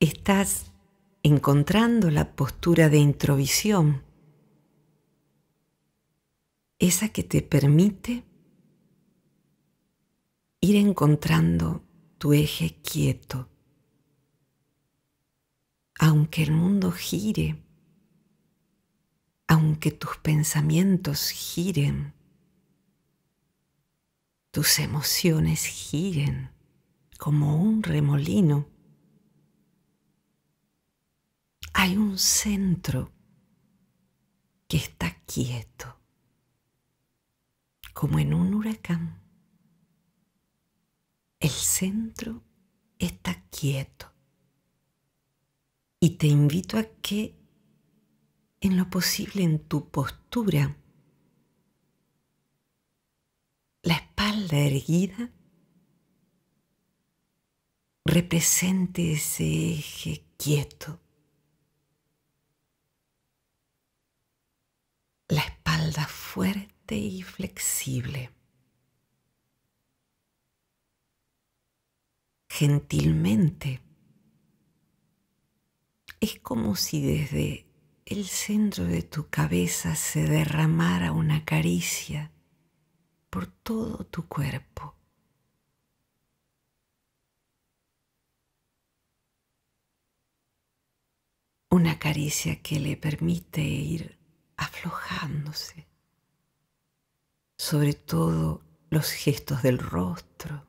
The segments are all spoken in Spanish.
estás encontrando la postura de introvisión, esa que te permite ir encontrando tu eje quieto, aunque el mundo gire, aunque tus pensamientos giren, tus emociones giren como un remolino hay un centro que está quieto, como en un huracán. El centro está quieto y te invito a que en lo posible en tu postura, la espalda erguida represente ese eje quieto fuerte y flexible. Gentilmente. Es como si desde el centro de tu cabeza se derramara una caricia por todo tu cuerpo. Una caricia que le permite ir aflojándose sobre todo los gestos del rostro,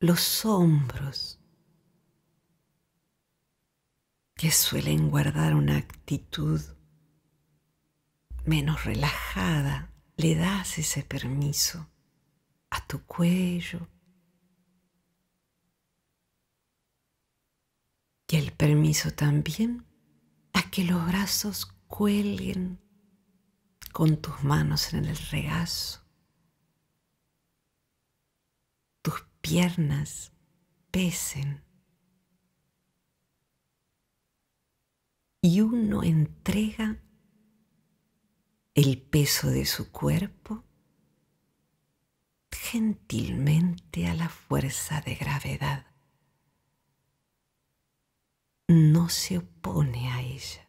los hombros que suelen guardar una actitud menos relajada, le das ese permiso a tu cuello y el permiso también a que los brazos cuelguen con tus manos en el regazo, tus piernas pesen y uno entrega el peso de su cuerpo gentilmente a la fuerza de gravedad. No se opone a ella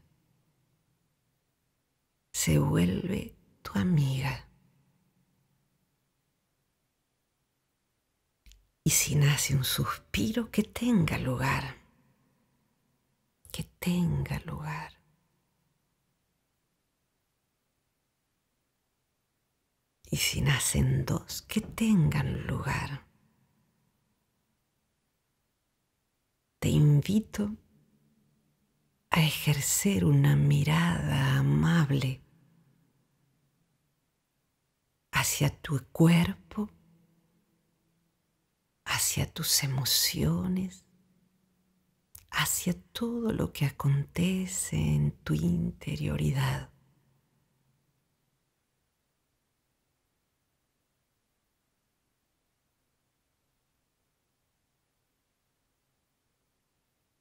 se vuelve tu amiga. Y si nace un suspiro, que tenga lugar, que tenga lugar. Y si nacen dos, que tengan lugar. Te invito a ejercer una mirada amable hacia tu cuerpo, hacia tus emociones, hacia todo lo que acontece en tu interioridad.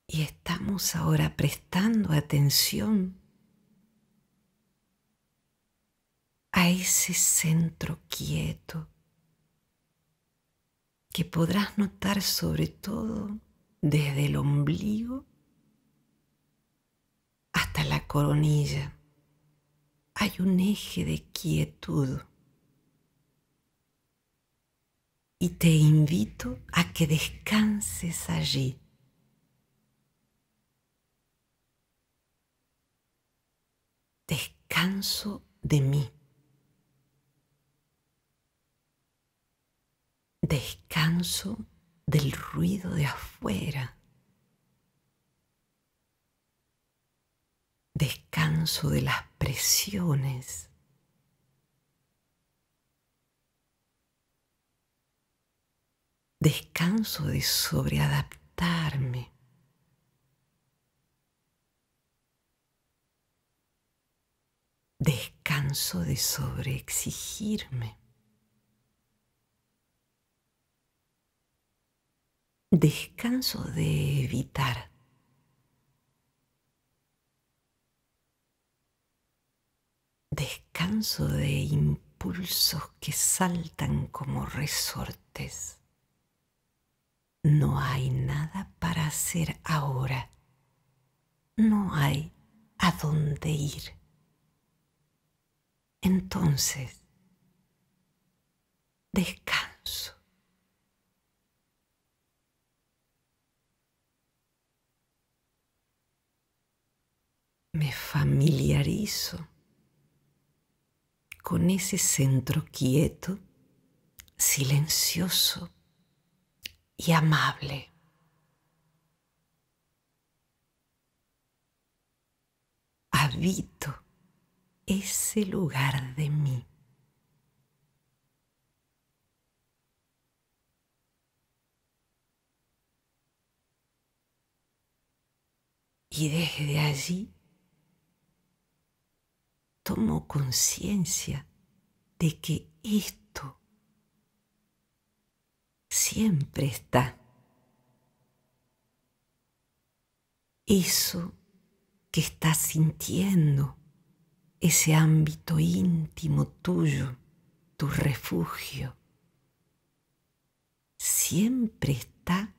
Y estamos ahora prestando atención ese centro quieto que podrás notar sobre todo desde el ombligo hasta la coronilla. Hay un eje de quietud. Y te invito a que descanses allí. Descanso de mí. descanso del ruido de afuera, descanso de las presiones. Descanso de sobreadaptarme. Descanso de sobreexigirme. descanso de evitar. Descanso de impulsos que saltan como resortes. No hay nada para hacer ahora. No hay a dónde ir. Entonces, descanso. me familiarizo con ese centro quieto, silencioso y amable. Habito ese lugar de mí. Y desde allí Tomo conciencia de que esto siempre está. Eso que estás sintiendo, ese ámbito íntimo tuyo, tu refugio, siempre está,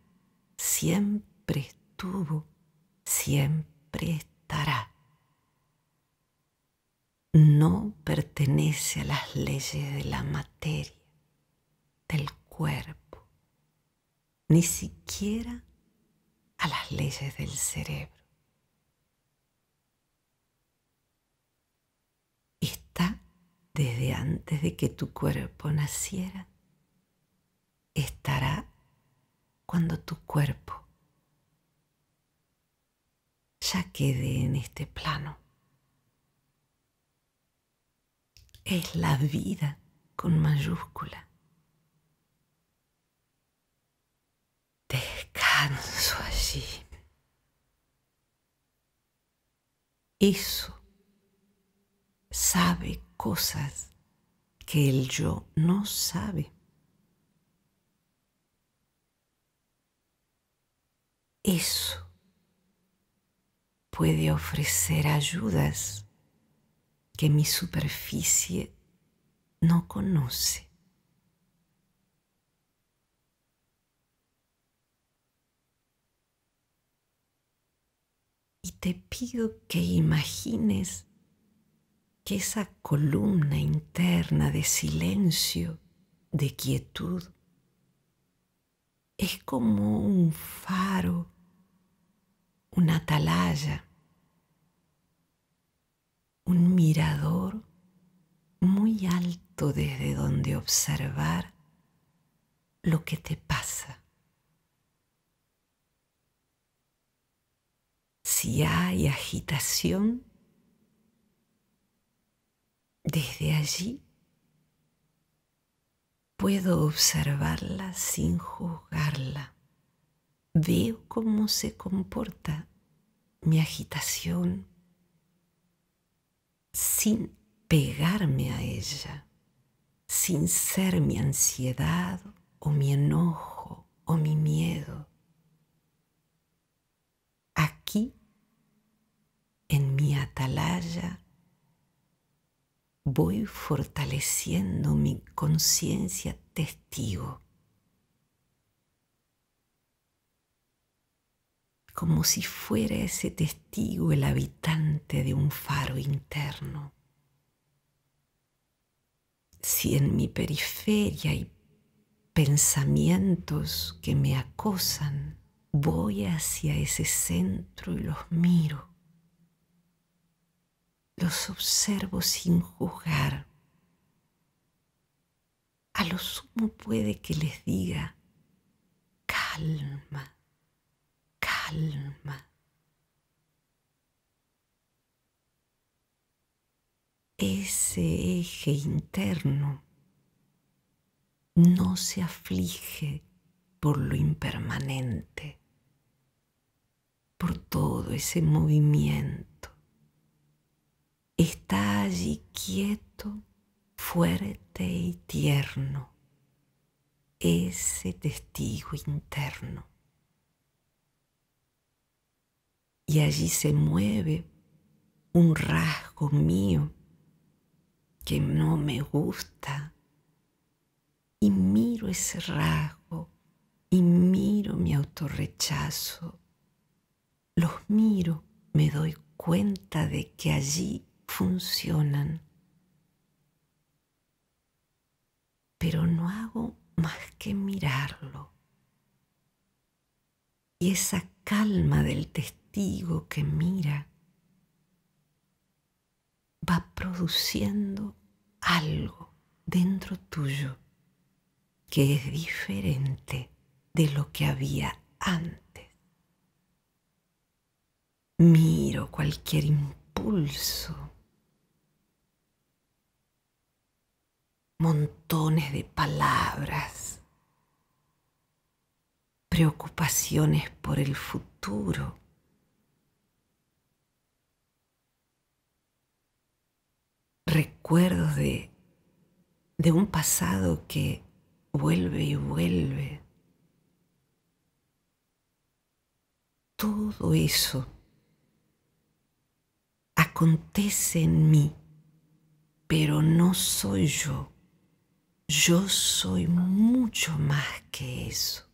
siempre estuvo, siempre está no pertenece a las leyes de la materia, del cuerpo, ni siquiera a las leyes del cerebro. Está desde antes de que tu cuerpo naciera. Estará cuando tu cuerpo ya quede en este plano. es la vida con mayúscula. Descanso allí. Eso sabe cosas que el yo no sabe. Eso puede ofrecer ayudas que mi superficie no conoce. Y te pido que imagines que esa columna interna de silencio, de quietud, es como un faro, una atalaya un mirador muy alto desde donde observar lo que te pasa. Si hay agitación, desde allí puedo observarla sin juzgarla. Veo cómo se comporta mi agitación sin pegarme a ella, sin ser mi ansiedad o mi enojo o mi miedo. Aquí, en mi atalaya, voy fortaleciendo mi conciencia testigo como si fuera ese testigo el habitante de un faro interno. Si en mi periferia hay pensamientos que me acosan, voy hacia ese centro y los miro. Los observo sin juzgar. A lo sumo puede que les diga, calma Alma, Ese eje interno no se aflige por lo impermanente, por todo ese movimiento. Está allí quieto, fuerte y tierno, ese testigo interno. y allí se mueve un rasgo mío que no me gusta. Y miro ese rasgo y miro mi autorrechazo. Los miro, me doy cuenta de que allí funcionan. Pero no hago más que mirarlo. Y esa calma del testigo Digo que mira va produciendo algo dentro tuyo que es diferente de lo que había antes. Miro cualquier impulso, montones de palabras, preocupaciones por el futuro recuerdos de, de un pasado que vuelve y vuelve. Todo eso acontece en mí, pero no soy yo. Yo soy mucho más que eso.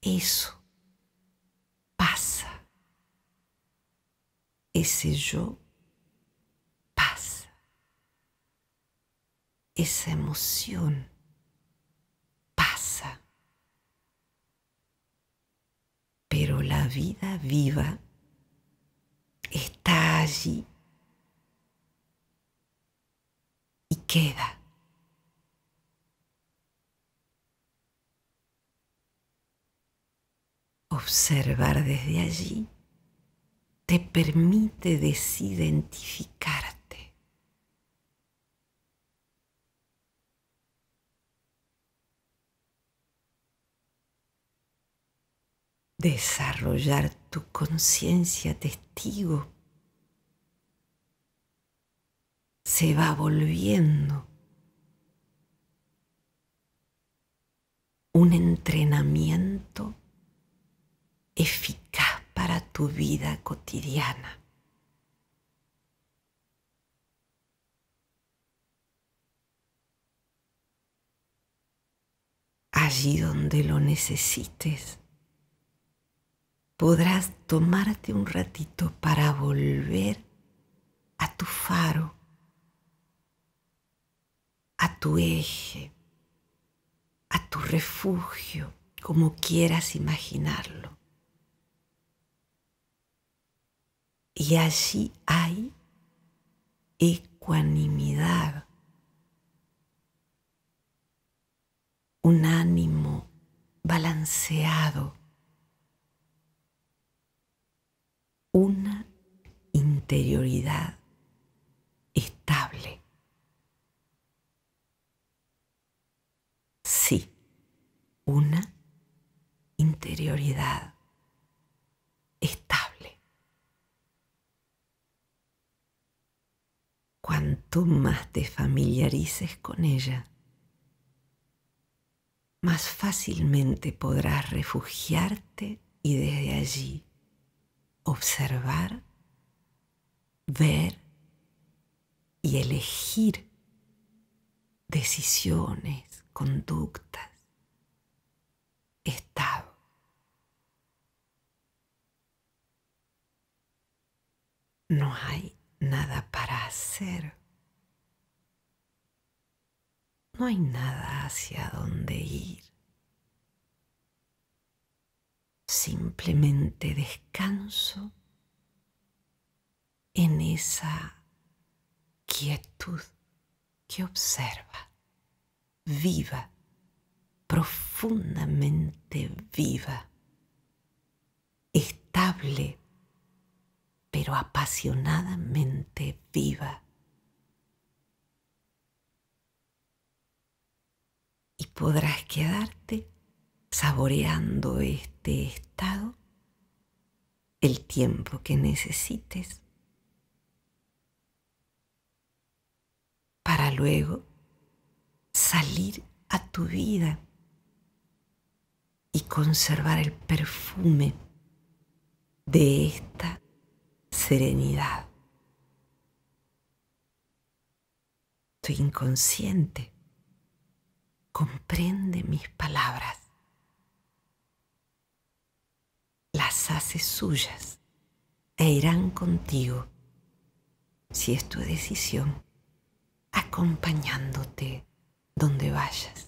Eso pasa. Ese yo esa emoción pasa. Pero la vida viva está allí y queda. Observar desde allí te permite desidentificarte. desarrollar tu conciencia testigo se va volviendo un entrenamiento eficaz para tu vida cotidiana. Allí donde lo necesites podrás tomarte un ratito para volver a tu faro, a tu eje, a tu refugio, como quieras imaginarlo. Y allí hay ecuanimidad, un ánimo balanceado interioridad estable. Sí, una interioridad estable. Cuanto más te familiarices con ella, más fácilmente podrás refugiarte y desde allí observar ver y elegir decisiones, conductas, estado. No hay nada para hacer. No hay nada hacia dónde ir. Simplemente descanso en esa quietud que observa, viva, profundamente viva, estable, pero apasionadamente viva. Y podrás quedarte saboreando este estado el tiempo que necesites luego salir a tu vida y conservar el perfume de esta serenidad. Tu inconsciente comprende mis palabras, las hace suyas e irán contigo si es tu decisión acompañándote donde vayas.